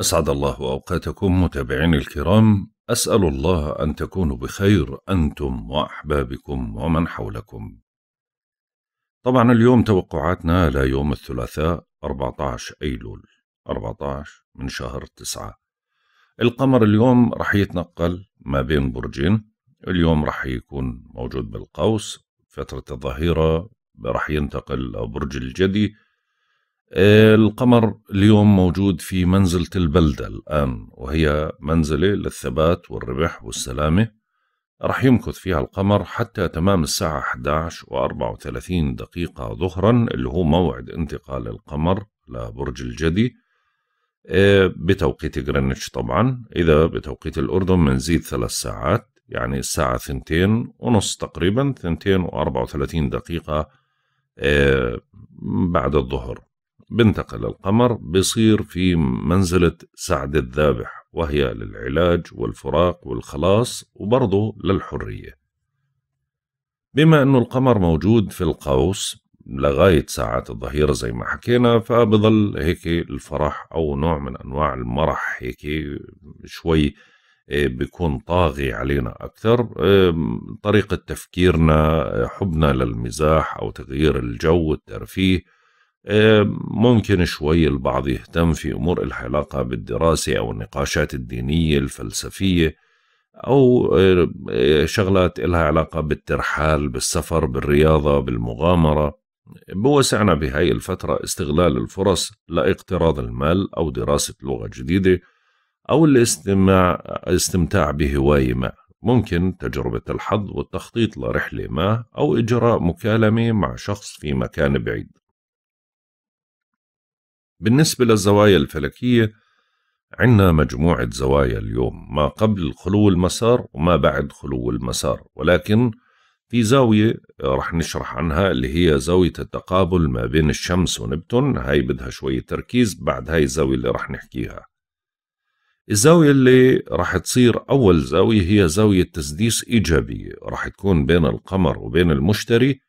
أسعد الله أوقاتكم متابعين الكرام أسأل الله أن تكونوا بخير أنتم وأحبابكم ومن حولكم طبعا اليوم توقعاتنا ليوم الثلاثاء 14 أيلول 14 من شهر 9 القمر اليوم رح يتنقل ما بين برجين اليوم رح يكون موجود بالقوس فترة الظهيرة رح ينتقل لبرج الجدي القمر اليوم موجود في منزلة البلدة الآن وهي منزلة للثبات والربح والسلامة رح يمكث فيها القمر حتى تمام الساعة 11 و 34 دقيقة ظهرا اللي هو موعد انتقال القمر لبرج الجدي آه، بتوقيت جرينتش طبعا إذا بتوقيت الأردن بنزيد ثلاث ساعات يعني الساعة ثنتين ونص تقريبا ثنتين و 34 دقيقة آه، بعد الظهر بنتقل القمر بصير في منزلة سعد الذابح وهي للعلاج والفراق والخلاص وبرضه للحرية بما أنه القمر موجود في القوس لغاية ساعات الظهيرة زي ما حكينا فبظل هيك الفرح أو نوع من أنواع المرح هيك شوي آه، بيكون طاغي علينا أكثر طريقة تفكيرنا آه، حبنا للمزاح أو تغيير الجو الترفيه آه، ممكن شوي البعض يهتم في أمور لها علاقة بالدراسة أو النقاشات الدينية الفلسفية أو آه، شغلات إلها علاقة بالترحال بالسفر بالرياضة بالمغامرة بوسعنا بهاي الفترة استغلال الفرص لاقتراض المال أو دراسة لغة جديدة أو الاستماع استمتاع بهواية ما ممكن تجربة الحظ والتخطيط لرحلة ما أو إجراء مكالمة مع شخص في مكان بعيد بالنسبة للزوايا الفلكية عندنا مجموعة زوايا اليوم ما قبل خلو المسار وما بعد خلو المسار ولكن في زاوية آه، رح نشرح عنها اللي هي زاوية التقابل ما بين الشمس ونبتون هاي بدها شوية تركيز بعد هاي الزاوية اللي رح نحكيها الزاوية اللي رح تصير أول زاوية هي زاوية تسديس إيجابية رح تكون بين القمر وبين المشتري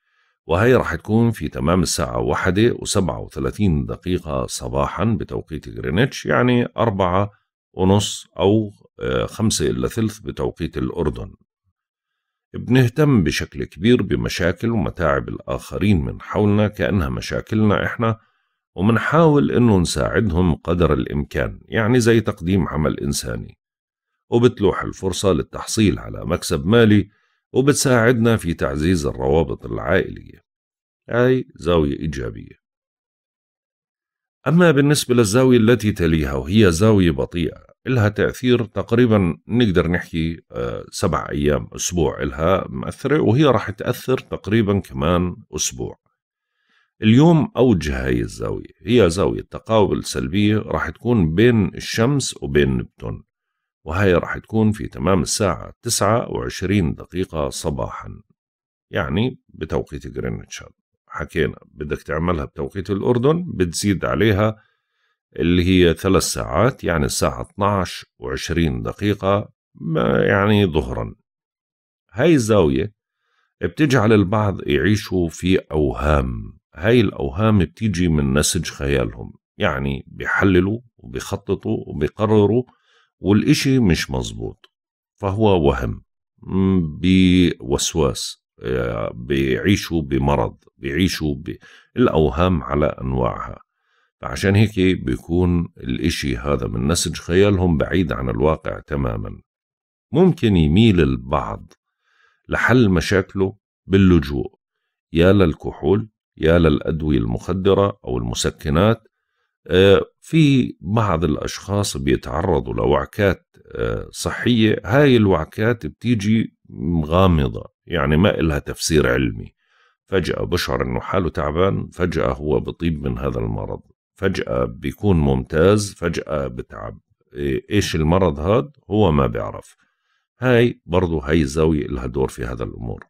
وهي راح تكون في تمام الساعة واحدة وسبعة وثلاثين دقيقة صباحا بتوقيت غرينتش يعني أربعة ونص أو آه، خمسة إلا ثلث بتوقيت الأردن بنهتم بشكل كبير بمشاكل ومتاعب الآخرين من حولنا كأنها مشاكلنا إحنا ومنحاول إنه نساعدهم قدر الإمكان يعني زي تقديم عمل إنساني وبتلوح الفرصة للتحصيل على مكسب مالي وبتساعدنا في تعزيز الروابط العائلية أي زاوية إيجابية أما بالنسبة للزاوية التي تليها وهي زاوية بطيئة إلها تأثير تقريبا نقدر نحكي آه، سبع أيام أسبوع إلها مأثرة وهي راح تأثر تقريبا كمان أسبوع اليوم أوجه هاي الزاوية هي زاوية تقابل سلبية راح تكون بين الشمس وبين نبتون وهي راح تكون في تمام الساعة تسعة وعشرين دقيقة صباحا يعني بتوقيت جرينتش حكينا بدك تعملها بتوقيت الأردن بتزيد عليها اللي هي ثلاث ساعات يعني الساعة 12 وعشرين 20 دقيقة يعني ظهرا هاي الزاوية بتجعل البعض يعيشوا في أوهام هاي الأوهام بتيجي من نسج خيالهم يعني بيحللوا وبيخططوا وبيقرروا والإشي مش مزبوط فهو وهم بوسواس آه، بيعيشوا بمرض بيعيشوا بالأوهام على أنواعها فعشان هيك بيكون الإشي هذا من نسج خيالهم بعيد عن الواقع تماما ممكن يميل البعض لحل مشاكله باللجوء يا للكحول يا للأدوية المخدرة أو المسكنات آه، في بعض الأشخاص بيتعرضوا لوعكات آه، صحية هاي الوعكات بتيجي مغامضة يعني ما إلها تفسير علمي فجأة بشعر إنه حاله تعبان فجأة هو بطيب من هذا المرض فجأة بيكون ممتاز فجأة بتعب إيش المرض هاد هو ما بيعرف هاي برضو هاي الزاوية إلها دور في هذا الأمور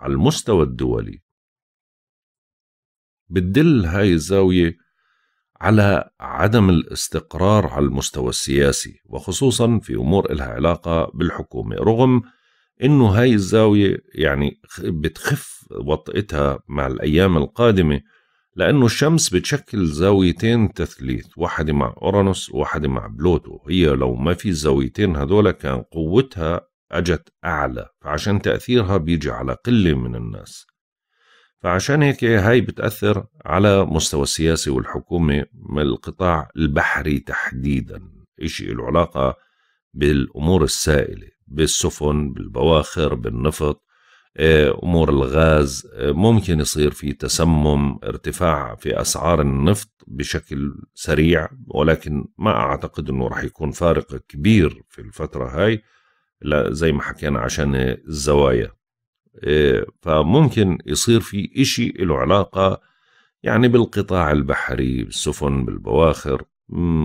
على المستوى الدولي بتدل هاي الزاوية على عدم الاستقرار على المستوى السياسي وخصوصا في امور لها علاقه بالحكومه رغم انه هاي الزاويه يعني بتخف وطئتها مع الايام القادمه لانه الشمس بتشكل زاويتين تثليث واحده مع اورانوس وواحده مع بلوتو هي لو ما في الزاويتين هذول كان قوتها اجت اعلى فعشان تاثيرها بيجي على قله من الناس فعشان هيك إيه، هاي بتأثر على مستوى السياسي والحكومة من القطاع البحري تحديدا إشي له علاقة بالأمور السائلة بالسفن بالبواخر بالنفط إيه، أمور الغاز إيه، ممكن يصير في تسمم ارتفاع في أسعار النفط بشكل سريع ولكن ما أعتقد أنه رح يكون فارق كبير في الفترة هاي لا زي ما حكينا عشان الزوايا إيه، فممكن يصير في إشي له علاقة يعني بالقطاع البحري بالسفن بالبواخر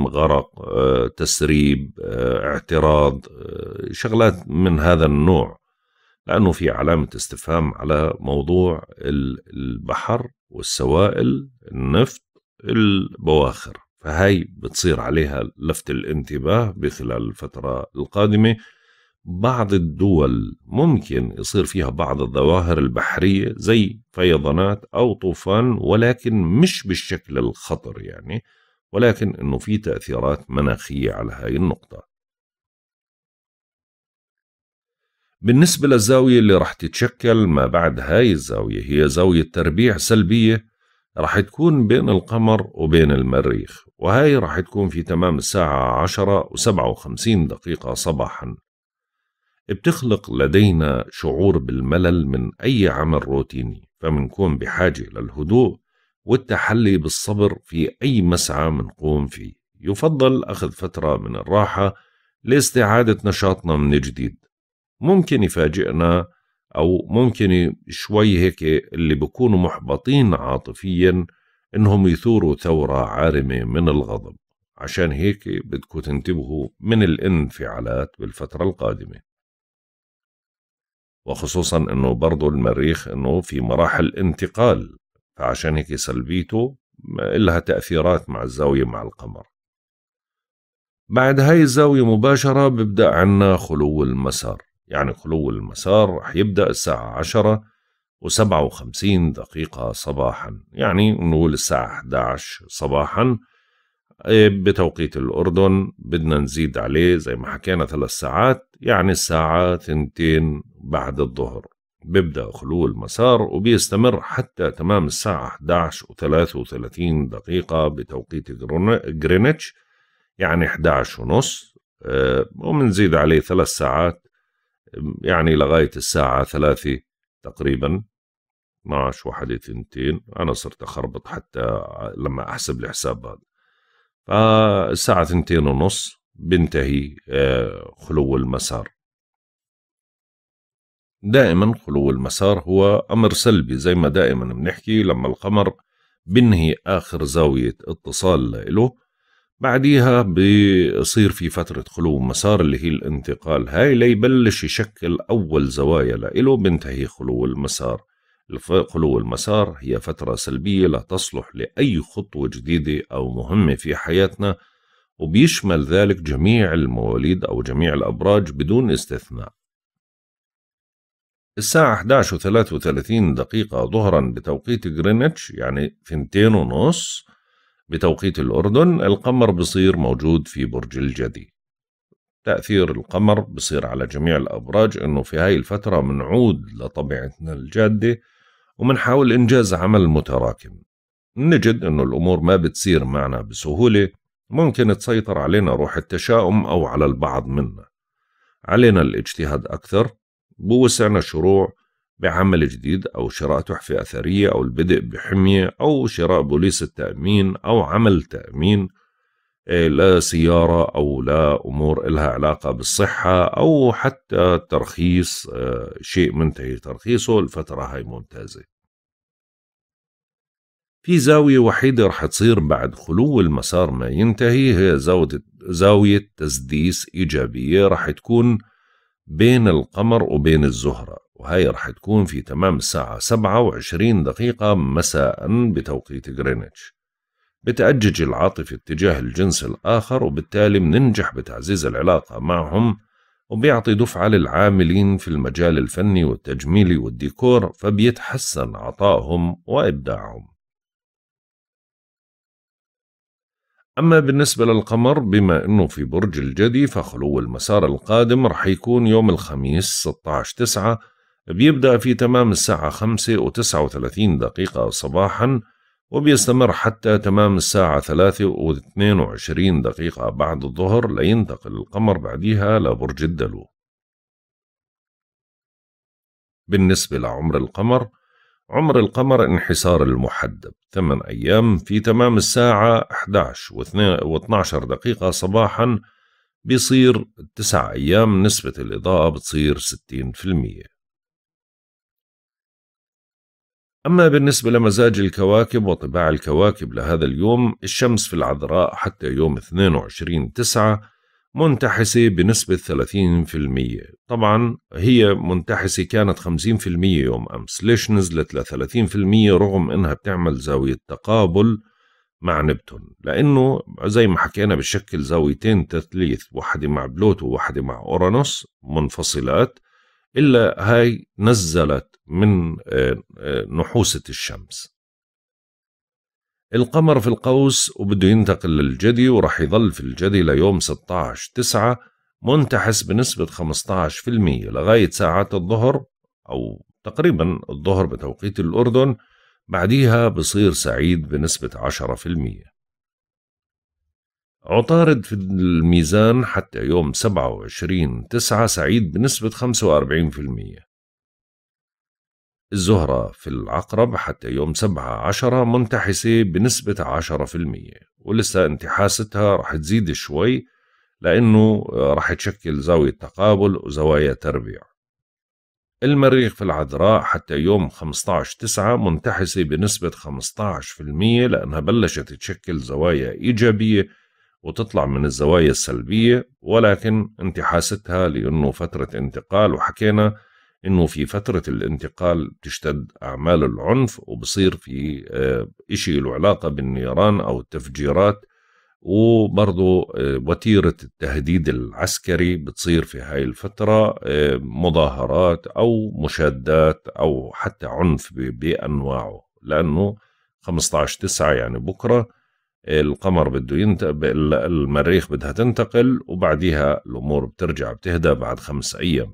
غرق آه، تسريب آه، اعتراض آه، شغلات من هذا النوع لأنه في علامة استفهام على موضوع البحر والسوائل النفط البواخر فهي بتصير عليها لفت الانتباه بخلال الفترة القادمة بعض الدول ممكن يصير فيها بعض الظواهر البحرية زي فيضانات أو طوفان ولكن مش بالشكل الخطر يعني ولكن إنه في تأثيرات مناخية على هاي النقطة بالنسبة للزاوية اللي راح تتشكل ما بعد هاي الزاوية هي زاوية تربيع سلبية راح تكون بين القمر وبين المريخ وهاي راح تكون في تمام الساعة 10 و57 دقيقة صباحا بتخلق لدينا شعور بالملل من أي عمل روتيني فمنكون بحاجة للهدوء والتحلي بالصبر في أي مسعى منقوم فيه يفضل أخذ فترة من الراحة لاستعادة نشاطنا من جديد ممكن يفاجئنا أو ممكن شوي هيك اللي بكونوا محبطين عاطفيا إنهم يثوروا ثورة عارمة من الغضب عشان هيك بدكم تنتبهوا من الانفعالات بالفترة القادمة وخصوصا انه برضه المريخ انه في مراحل انتقال فعشان هيك سلبيته لها تأثيرات مع الزاوية مع القمر بعد هاي الزاوية مباشرة ببدأ عنا خلو المسار يعني خلو المسار رح يبدأ الساعة عشرة وسبعة وخمسين دقيقة صباحا يعني نقول الساعة 11 صباحا بتوقيت الأردن بدنا نزيد عليه زي ما حكينا ثلاث ساعات يعني الساعة ثنتين بعد الظهر بيبدأ خلو المسار وبيستمر حتى تمام الساعة 11 و 33 دقيقة بتوقيت جرينتش يعني 11 ونص آه، ومنزيد عليه ثلاث ساعات يعني لغاية الساعة ثلاثة تقريبا 12 وحدة ثنتين أنا صرت أخربط حتى لما أحسب الحساب هذا فالساعة اثنتين ونص بنتهي آه، خلو المسار دائما خلو المسار هو أمر سلبي زي ما دائما بنحكي لما القمر بنهي آخر زاوية اتصال له بعديها بصير في فترة خلو مسار اللي هي الانتقال هاي ليبلش يشكل أول زوايا لإله بنتهي خلو المسار الخلو المسار هي فترة سلبية لا تصلح لأي خطوة جديدة أو مهمة في حياتنا وبيشمل ذلك جميع المواليد أو جميع الأبراج بدون استثناء الساعة 11.33 دقيقة ظهرا بتوقيت غرينتش يعني ثنتين ونص بتوقيت الأردن القمر بصير موجود في برج الجدي تأثير القمر بصير على جميع الأبراج أنه في هاي الفترة منعود لطبيعتنا الجادة ومنحاول إنجاز عمل متراكم نجد أنه الأمور ما بتصير معنا بسهولة ممكن تسيطر علينا روح التشاؤم أو على البعض منا علينا الاجتهاد أكثر بوسعنا الشروع بعمل جديد أو شراء تحفة أثرية أو البدء بحمية أو شراء بوليس التأمين أو عمل تأمين إيه، لا سيارة أو لا أمور إلها علاقة بالصحة أو حتى ترخيص آه، شيء منتهي ترخيصه الفترة هاي ممتازة في زاوية وحيدة رح تصير بعد خلو المسار ما ينتهي هي زاوية, زاوية تسديس إيجابية رح تكون بين القمر وبين الزهرة وهي رح تكون في تمام الساعة 27 دقيقة مساء بتوقيت غرينتش بتأجج العاطفة اتجاه الجنس الآخر وبالتالي بننجح بتعزيز العلاقة معهم وبيعطي دفعة للعاملين في المجال الفني والتجميلي والديكور فبيتحسن عطائهم وإبداعهم أما بالنسبة للقمر بما أنه في برج الجدي فخلو المسار القادم رح يكون يوم الخميس 16 تسعة بيبدأ في تمام الساعة 5 و 39 دقيقة صباحا وبيستمر حتى تمام الساعة ثلاثة واثنين وعشرين دقيقة بعد الظهر لينتقل القمر بعديها لبرج الدلو بالنسبة لعمر القمر عمر القمر انحسار المحدب ثمان أيام في تمام الساعة 11 و12 دقيقة صباحا بيصير تسع أيام نسبة الإضاءة بتصير ستين المئة. أما بالنسبة لمزاج الكواكب وطباع الكواكب لهذا اليوم الشمس في العذراء حتى يوم 22 تسعة منتحسة بنسبة 30% طبعا هي منتحسة كانت 50% يوم أمس ليش نزلت ل 30% رغم أنها بتعمل زاوية تقابل مع نبتون لأنه زي ما حكينا بشكل زاويتين تثليث واحدة مع بلوتو وواحدة مع أورانوس منفصلات إلا هاي نزلت من آه، آه، نحوسة الشمس القمر في القوس وبده ينتقل للجدي وراح يضل في الجدي ليوم 16 9 منتحس بنسبة 15% لغاية ساعات الظهر أو تقريبا الظهر بتوقيت الأردن بعديها بصير سعيد بنسبة 10% عطارد في الميزان حتى يوم 27 9 سعيد بنسبة 45% الزهرة في العقرب حتى يوم سبعة عشرة منتحسة بنسبة عشرة المية ولسه انتحاستها رح تزيد شوي لأنه رح تشكل زاوية تقابل وزوايا تربيع المريخ في العذراء حتى يوم 15 تسعة منتحسة بنسبة 15% لأنها بلشت تشكل زوايا إيجابية وتطلع من الزوايا السلبية ولكن انتحاستها لأنه فترة انتقال وحكينا انه في فتره الانتقال بتشتد اعمال العنف وبصير في آه، اشي له علاقه بالنيران او التفجيرات وبرضه آه، وتيره التهديد العسكري بتصير في هاي الفتره آه، مظاهرات او مشادات او حتى عنف بانواعه لانه 15 9 يعني بكره القمر بده ينتقل المريخ بدها تنتقل وبعديها الامور بترجع بتهدى بعد خمس ايام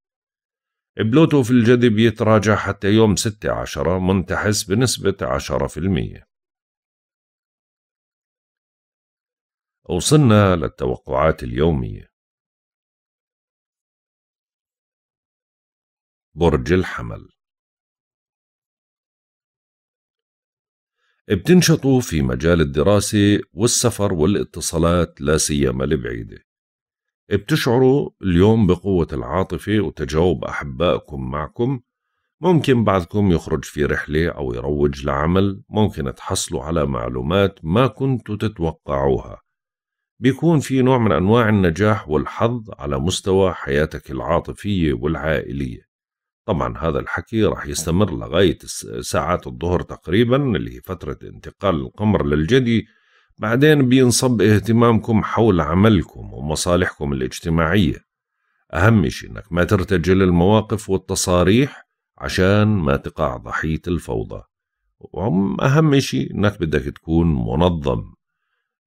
بلوتو في الجذب يتراجع حتى يوم 16 منتحس بنسبة 10% وصلنا للتوقعات اليومية برج الحمل بتنشطوا في مجال الدراسة والسفر والاتصالات لا سيما البعيدة بتشعروا اليوم بقوة العاطفة وتجاوب أحبائكم معكم ممكن بعضكم يخرج في رحلة أو يروج لعمل ممكن تحصلوا على معلومات ما كنتوا تتوقعوها بيكون في نوع من أنواع النجاح والحظ على مستوى حياتك العاطفية والعائلية طبعا هذا الحكي رح يستمر لغاية ساعات الظهر تقريبا اللي هي فترة انتقال القمر للجدي بعدين بينصب اهتمامكم حول عملكم ومصالحكم الاجتماعية أهم شيء إنك ما ترتجل المواقف والتصاريح عشان ما تقع ضحية الفوضى وأهم شيء إنك بدك تكون منظم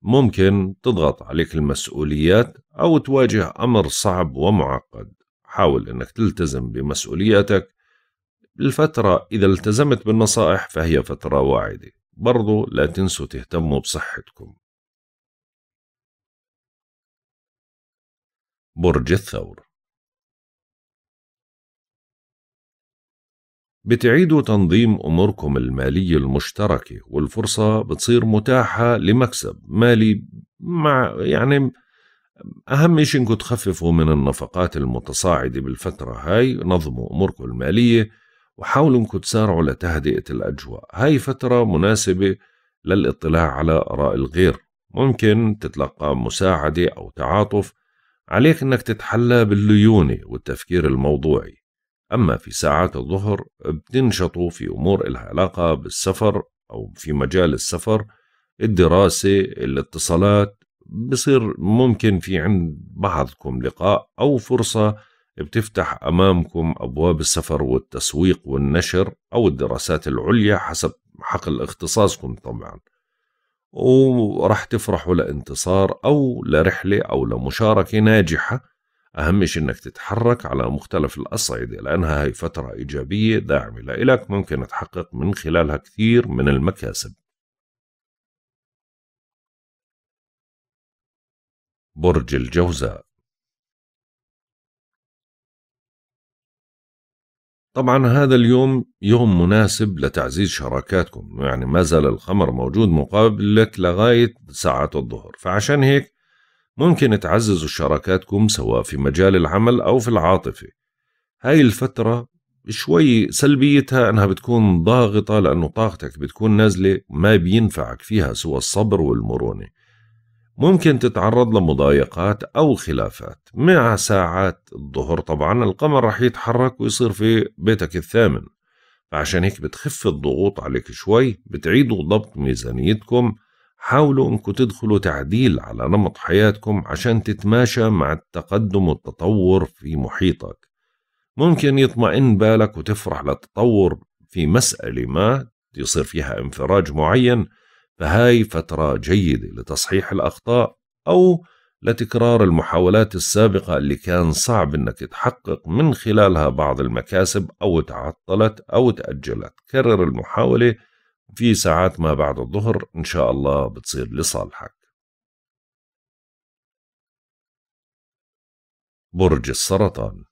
ممكن تضغط عليك المسؤوليات أو تواجه أمر صعب ومعقد حاول إنك تلتزم بمسؤولياتك الفترة إذا التزمت بالنصائح فهي فترة واعدة برضو لا تنسوا تهتموا بصحتكم برج الثور بتعيدوا تنظيم أموركم المالية المشتركة والفرصة بتصير متاحة لمكسب مالي مع يعني أهم شيء إنكم تخففوا من النفقات المتصاعدة بالفترة هاي نظموا أموركم المالية وحاولوا انكم تسارعوا لتهدئة الأجواء هاي فترة مناسبة للاطلاع على آراء الغير ممكن تتلقى مساعدة أو تعاطف عليك أنك تتحلى بالليونة والتفكير الموضوعي أما في ساعات الظهر بتنشطوا في أمور إلها علاقة بالسفر أو في مجال السفر الدراسة الاتصالات بصير ممكن في عند بعضكم لقاء أو فرصة بتفتح أمامكم أبواب السفر والتسويق والنشر أو الدراسات العليا حسب حقل اختصاصكم طبعا ورح تفرحوا لانتصار أو لرحلة أو لمشاركة ناجحة أهم شيء إنك تتحرك على مختلف الأصعدة لأنها هي فترة إيجابية داعمة لإلك ممكن تحقق من خلالها كثير من المكاسب برج الجوزاء طبعا هذا اليوم يوم مناسب لتعزيز شراكاتكم يعني ما زال الخمر موجود مقابلك لغاية ساعات الظهر فعشان هيك ممكن تعززوا شراكاتكم سواء في مجال العمل أو في العاطفة هاي الفترة شوي سلبيتها أنها بتكون ضاغطة لأنه طاقتك بتكون نازلة ما بينفعك فيها سوى الصبر والمرونة ممكن تتعرض لمضايقات أو خلافات مع ساعات الظهر طبعا القمر رح يتحرك ويصير في بيتك الثامن فعشان هيك بتخف الضغوط عليك شوي بتعيدوا ضبط ميزانيتكم حاولوا انكم تدخلوا تعديل على نمط حياتكم عشان تتماشى مع التقدم والتطور في محيطك ممكن يطمئن بالك وتفرح للتطور في مسألة ما يصير فيها انفراج معين فهاي فترة جيدة لتصحيح الأخطاء أو لتكرار المحاولات السابقة اللي كان صعب إنك تحقق من خلالها بعض المكاسب أو تعطلت أو تأجلت كرر المحاولة في ساعات ما بعد الظهر إن شاء الله بتصير لصالحك برج السرطان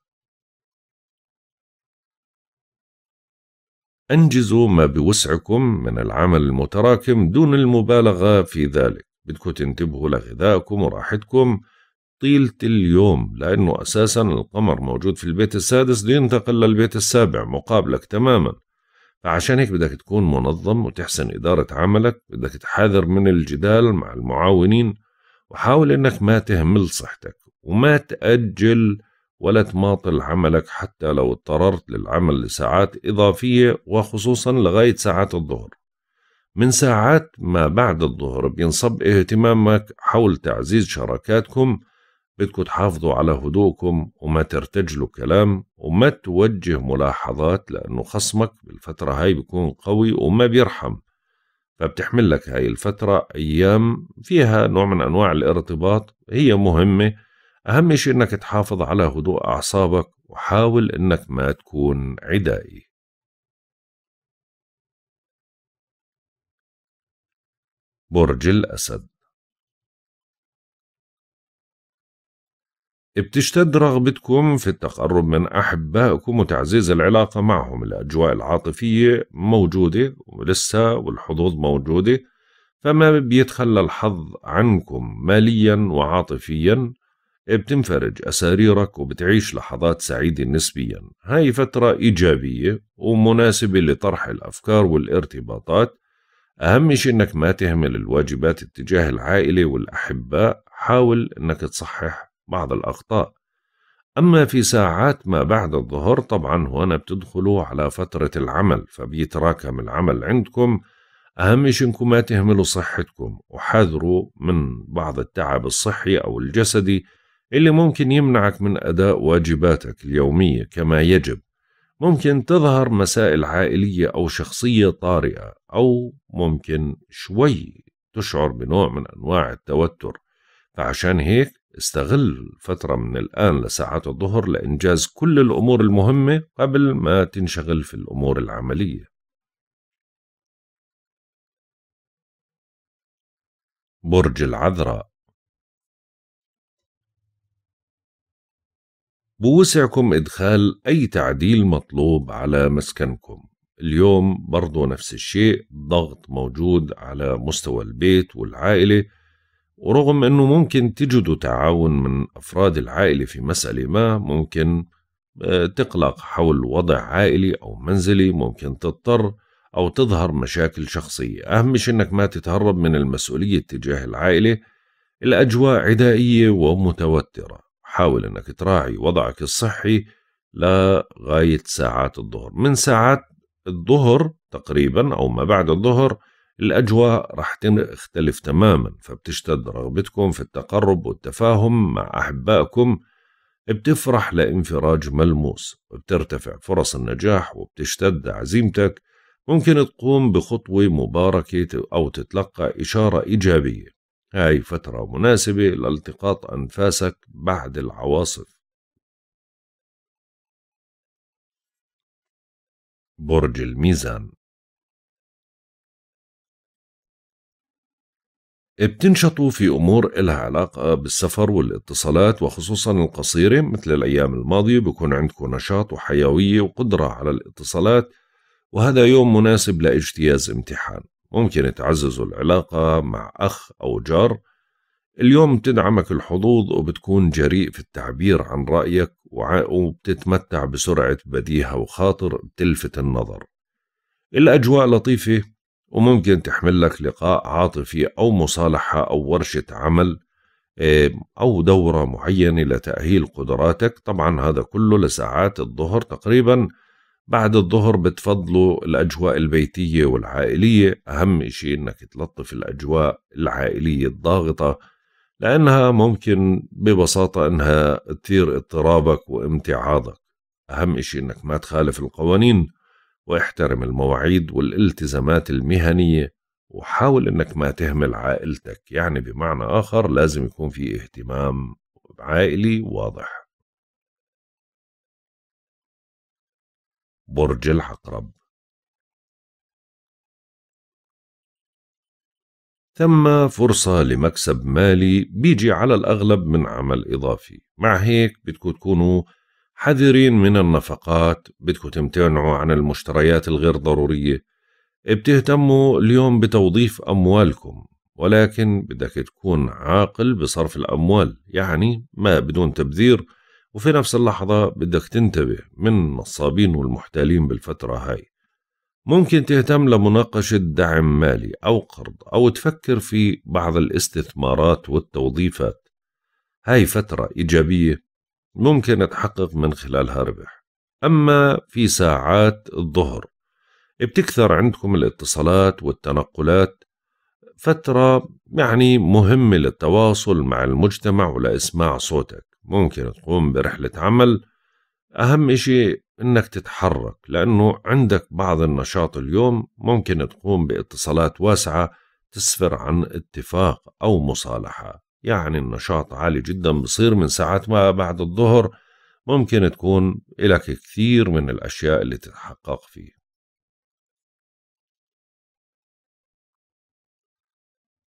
أنجزوا ما بوسعكم من العمل المتراكم دون المبالغة في ذلك بدكم تنتبهوا لغذائكم وراحتكم طيلة اليوم لأنه أساسا القمر موجود في البيت السادس ينتقل للبيت السابع مقابلك تماما فعشان هيك بدك تكون منظم وتحسن إدارة عملك بدك تحاذر من الجدال مع المعاونين وحاول أنك ما تهمل صحتك وما تأجل ولا تماطل عملك حتى لو اضطررت للعمل لساعات إضافية وخصوصا لغاية ساعات الظهر من ساعات ما بعد الظهر بينصب اهتمامك حول تعزيز شراكاتكم بدكم تحافظوا على هدوءكم وما ترتجلوا كلام وما توجه ملاحظات لأنه خصمك بالفترة هاي بيكون قوي وما بيرحم فبتحمل لك هاي الفترة أيام فيها نوع من أنواع الارتباط هي مهمة أهم شيء إنك تحافظ على هدوء أعصابك وحاول إنك ما تكون عدائي برج الأسد بتشتد رغبتكم في التقرب من أحبائكم وتعزيز العلاقة معهم الأجواء العاطفية موجودة ولسه والحظوظ موجودة فما بيتخلى الحظ عنكم ماليا وعاطفيا بتنفرج أساريرك وبتعيش لحظات سعيدة نسبيا هاي فترة إيجابية ومناسبة لطرح الأفكار والارتباطات أهم شيء أنك ما تهمل الواجبات اتجاه العائلة والأحباء حاول أنك تصحح بعض الأخطاء أما في ساعات ما بعد الظهر طبعا هنا بتدخلوا على فترة العمل فبيتراكم العمل عندكم أهم شيء إنكم ما تهملوا صحتكم وحذروا من بعض التعب الصحي أو الجسدي اللي ممكن يمنعك من أداء واجباتك اليومية كما يجب ممكن تظهر مسائل عائلية أو شخصية طارئة أو ممكن شوي تشعر بنوع من أنواع التوتر فعشان هيك استغل فترة من الآن لساعات الظهر لإنجاز كل الأمور المهمة قبل ما تنشغل في الأمور العملية برج العذراء بوسعكم إدخال أي تعديل مطلوب على مسكنكم اليوم برضو نفس الشيء ضغط موجود على مستوى البيت والعائلة ورغم أنه ممكن تجدوا تعاون من أفراد العائلة في مسألة ما ممكن آه، تقلق حول وضع عائلي أو منزلي ممكن تضطر أو تظهر مشاكل شخصية أهم شيء أنك ما تتهرب من المسؤولية تجاه العائلة الأجواء عدائية ومتوترة حاول انك تراعي وضعك الصحي لغايه ساعات الظهر من ساعات الظهر تقريبا او ما بعد الظهر الاجواء راح تختلف تماما فبتشتد رغبتكم في التقرب والتفاهم مع احبائكم بتفرح لانفراج ملموس وبترتفع فرص النجاح وبتشتد عزيمتك ممكن تقوم بخطوة مباركة أو تتلقى إشارة إيجابية هاي فترة مناسبة لالتقاط أنفاسك بعد العواصف برج الميزان بتنشطوا في أمور إلها علاقة بالسفر والاتصالات وخصوصا القصيرة مثل الأيام الماضية بكون عندكم نشاط وحيوية وقدرة على الاتصالات وهذا يوم مناسب لاجتياز امتحان ممكن تعززوا العلاقة مع أخ أو جار اليوم بتدعمك الحظوظ وبتكون جريء في التعبير عن رأيك وبتتمتع بسرعة بديهة وخاطر بتلفت النظر الأجواء لطيفة وممكن تحمل لك لقاء عاطفي أو مصالحة أو ورشة عمل آه، أو دورة معينة لتأهيل قدراتك طبعا هذا كله لساعات الظهر تقريبا بعد الظهر بتفضلوا الأجواء البيتية والعائلية أهم إشي إنك تلطف الأجواء العائلية الضاغطة لأنها ممكن ببساطة إنها تثير اضطرابك وامتعاضك أهم إشي إنك ما تخالف القوانين واحترم المواعيد والالتزامات المهنية وحاول إنك ما تهمل عائلتك يعني بمعنى آخر لازم يكون في اهتمام عائلي واضح برج العقرب ثم فرصة لمكسب مالي بيجي على الأغلب من عمل إضافي مع هيك بدكم تكونوا حذرين من النفقات بدكم تمتنعوا عن المشتريات الغير ضرورية بتهتموا اليوم بتوظيف أموالكم ولكن بدك تكون عاقل بصرف الأموال يعني ما بدون تبذير وفي نفس اللحظة بدك تنتبه من النصابين والمحتالين بالفترة هاي ممكن تهتم لمناقشة دعم مالي أو قرض أو تفكر في بعض الاستثمارات والتوظيفات هاي فترة إيجابية ممكن تحقق من خلالها ربح أما في ساعات الظهر بتكثر عندكم الاتصالات والتنقلات فترة يعني مهمة للتواصل مع المجتمع ولإسماع صوتك ممكن تقوم برحلة عمل أهم إشي إنك تتحرك لأنه عندك بعض النشاط اليوم ممكن تقوم باتصالات واسعة تسفر عن اتفاق أو مصالحة يعني النشاط عالي جدا بصير من ساعات ما بعد الظهر ممكن تكون إلك كثير من الأشياء اللي تتحقق فيه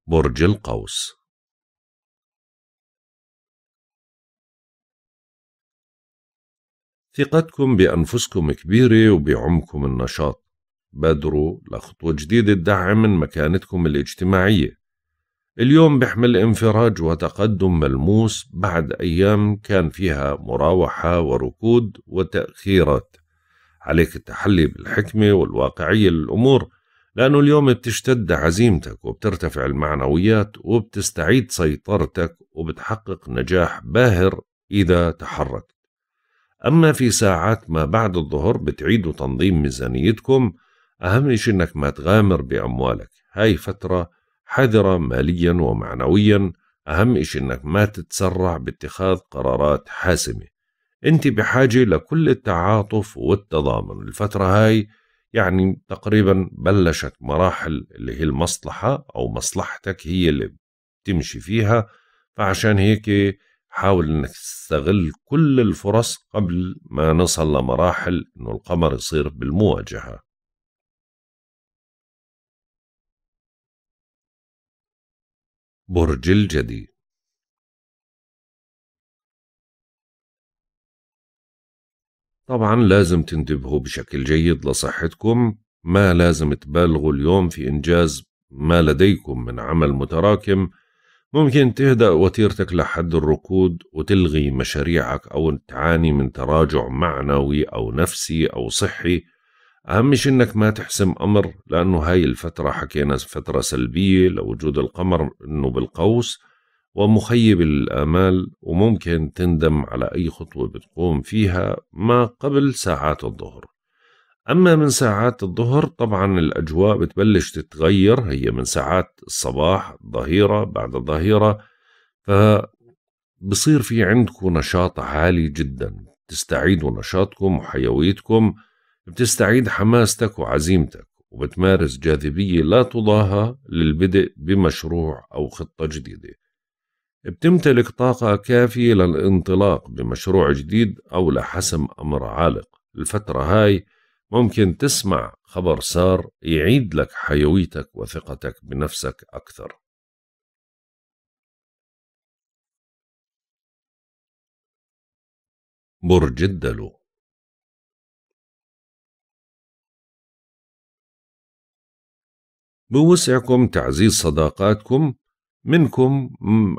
برج القوس ثقتكم بأنفسكم كبيرة وبعمكم النشاط بادروا لخطوة جديدة تدعم من مكانتكم الاجتماعية اليوم بيحمل انفراج وتقدم ملموس بعد أيام كان فيها مراوحة وركود وتأخيرات عليك التحلي بالحكمة والواقعية للأمور لأنه اليوم بتشتد عزيمتك وبترتفع المعنويات وبتستعيد سيطرتك وبتحقق نجاح باهر إذا تحركت أما في ساعات ما بعد الظهر بتعيدوا تنظيم ميزانيتكم أهم شيء إنك ما تغامر بأموالك هاي فترة حذرة ماليا ومعنويا أهم شيء إنك ما تتسرع باتخاذ قرارات حاسمة أنت بحاجة لكل التعاطف والتضامن الفترة هاي يعني تقريبا بلشت مراحل اللي هي المصلحة أو مصلحتك هي اللي بتمشي فيها فعشان هيك حاول انك تستغل كل الفرص قبل ما نصل لمراحل انه القمر يصير بالمواجهه برج الجدي طبعا لازم تنتبهوا بشكل جيد لصحتكم ما لازم تبالغوا اليوم في إنجاز ما لديكم من عمل متراكم ممكن تهدأ وتيرتك لحد الركود وتلغي مشاريعك أو تعاني من تراجع معنوي أو نفسي أو صحي أهم شيء إنك ما تحسم أمر لأنه هاي الفترة حكينا فترة سلبية لوجود القمر إنه بالقوس ومخيب الآمال وممكن تندم على أي خطوة بتقوم فيها ما قبل ساعات الظهر أما من ساعات الظهر طبعا الأجواء بتبلش تتغير هي من ساعات الصباح الظهيرة بعد الظهيرة فبصير في عندكم نشاط عالي جدا تستعيدوا نشاطكم وحيويتكم بتستعيد حماستك وعزيمتك وبتمارس جاذبية لا تضاهى للبدء بمشروع أو خطة جديدة بتمتلك طاقة كافية للانطلاق بمشروع جديد أو لحسم أمر عالق الفترة هاي ممكن تسمع خبر سار يعيد لك حيويتك وثقتك بنفسك أكثر برج الدلو بوسعكم تعزيز صداقاتكم منكم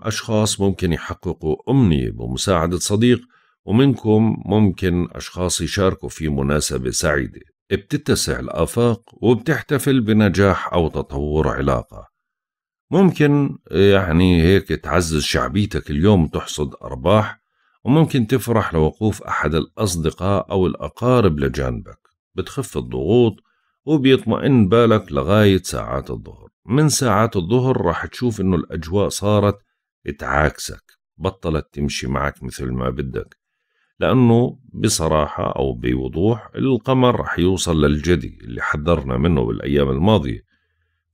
أشخاص ممكن يحققوا أمنية بمساعدة صديق ومنكم ممكن أشخاص يشاركوا في مناسبة سعيدة بتتسع الآفاق وبتحتفل بنجاح أو تطور علاقة ممكن آه، يعني هيك تعزز شعبيتك اليوم تحصد أرباح وممكن تفرح لوقوف أحد الأصدقاء أو الأقارب لجانبك بتخف الضغوط وبيطمئن بالك لغاية ساعات الظهر من ساعات الظهر راح تشوف إنه الأجواء صارت تعاكسك بطلت تمشي معك مثل ما بدك لأنه بصراحة أو بوضوح القمر رح يوصل للجدي اللي حذرنا منه بالأيام الماضية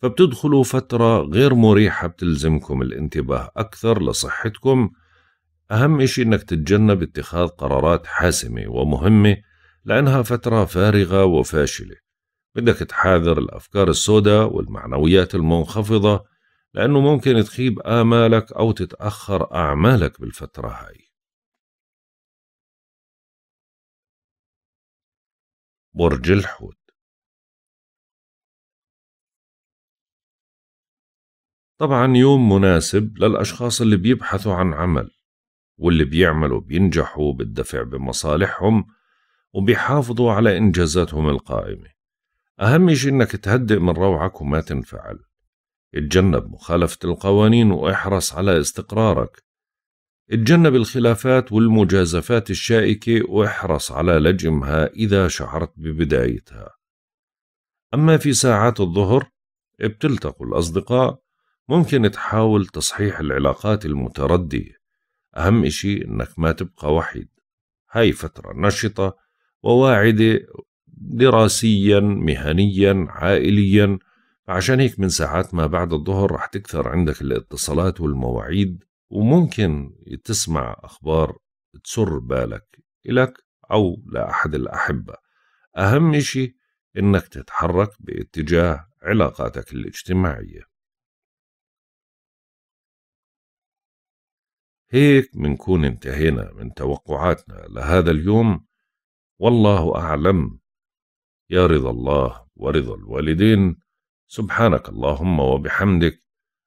فبتدخلوا فترة غير مريحة بتلزمكم الانتباه أكثر لصحتكم أهم إشي إنك تتجنب اتخاذ قرارات حاسمة ومهمة لأنها فترة فارغة وفاشلة بدك تحاذر الأفكار السوداء والمعنويات المنخفضة لأنه ممكن تخيب آمالك أو تتأخر أعمالك بالفترة هاي برج الحوت طبعا يوم مناسب للأشخاص اللي بيبحثوا عن عمل واللي بيعملوا بينجحوا بالدفع بمصالحهم وبيحافظوا على إنجازاتهم القائمة أهم شيء إنك تهدئ من روعك وما تنفعل اتجنب مخالفة القوانين واحرص على استقرارك اتجنب الخلافات والمجازفات الشائكة واحرص على لجمها إذا شعرت ببدايتها أما في ساعات الظهر بتلتقوا الأصدقاء ممكن تحاول تصحيح العلاقات المتردية أهم إشي إنك ما تبقى وحيد هاي فترة نشطة وواعدة دراسيا مهنيا عائليا عشان هيك من ساعات ما بعد الظهر رح تكثر عندك الاتصالات والمواعيد وممكن تسمع أخبار تسر بالك إلك أو لأحد الأحبة أهم إشي إنك تتحرك باتجاه علاقاتك الاجتماعية هيك منكون انتهينا من توقعاتنا لهذا اليوم والله أعلم يا رضا الله ورضا الوالدين سبحانك اللهم وبحمدك